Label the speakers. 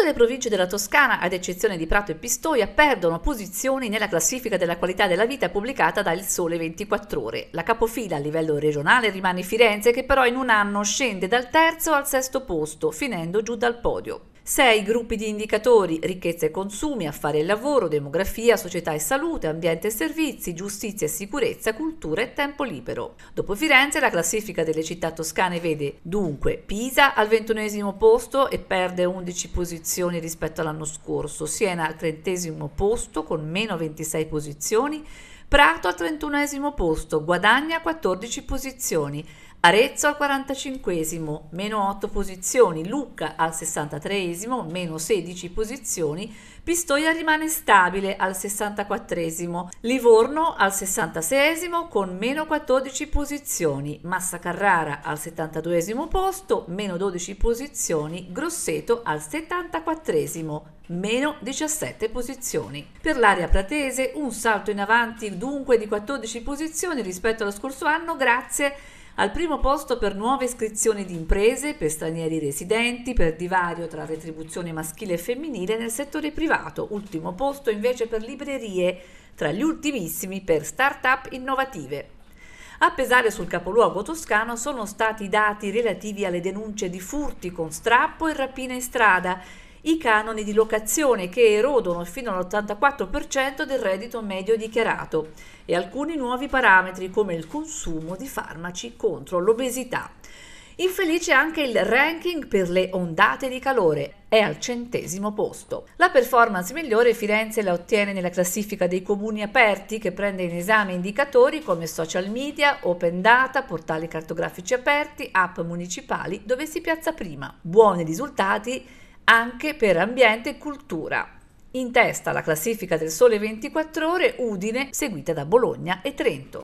Speaker 1: Tutte le province della Toscana, ad eccezione di Prato e Pistoia, perdono posizioni nella classifica della qualità della vita pubblicata da Il Sole 24 Ore. La capofila a livello regionale rimane Firenze, che però in un anno scende dal terzo al sesto posto, finendo giù dal podio. Sei gruppi di indicatori, ricchezza e consumi, affari e lavoro, demografia, società e salute, ambiente e servizi, giustizia e sicurezza, cultura e tempo libero. Dopo Firenze la classifica delle città toscane vede dunque Pisa al ventunesimo posto e perde 11 posizioni rispetto all'anno scorso, Siena al trentesimo posto con meno 26 posizioni, Prato al trentunesimo posto, guadagna 14 posizioni. Arezzo al 45 meno 8 posizioni, Lucca al 63 meno 16 posizioni, Pistoia rimane stabile al 64 Livorno al 66 con meno 14 posizioni, Massa Carrara al 72 posto, meno 12 posizioni, Grosseto al 74 meno 17 posizioni. Per l'area pratese un salto in avanti dunque di 14 posizioni rispetto allo scorso anno grazie al primo posto per nuove iscrizioni di imprese, per stranieri residenti, per divario tra retribuzione maschile e femminile nel settore privato. Ultimo posto invece per librerie, tra gli ultimissimi per start-up innovative. A pesare sul capoluogo toscano sono stati i dati relativi alle denunce di furti con strappo e rapine in strada i canoni di locazione che erodono fino all'84% del reddito medio dichiarato e alcuni nuovi parametri come il consumo di farmaci contro l'obesità. Infelice anche il ranking per le ondate di calore, è al centesimo posto. La performance migliore Firenze la ottiene nella classifica dei comuni aperti che prende in esame indicatori come social media, open data, portali cartografici aperti, app municipali, dove si piazza prima. Buoni risultati anche per ambiente e cultura. In testa alla classifica del Sole 24 Ore Udine, seguita da Bologna e Trento.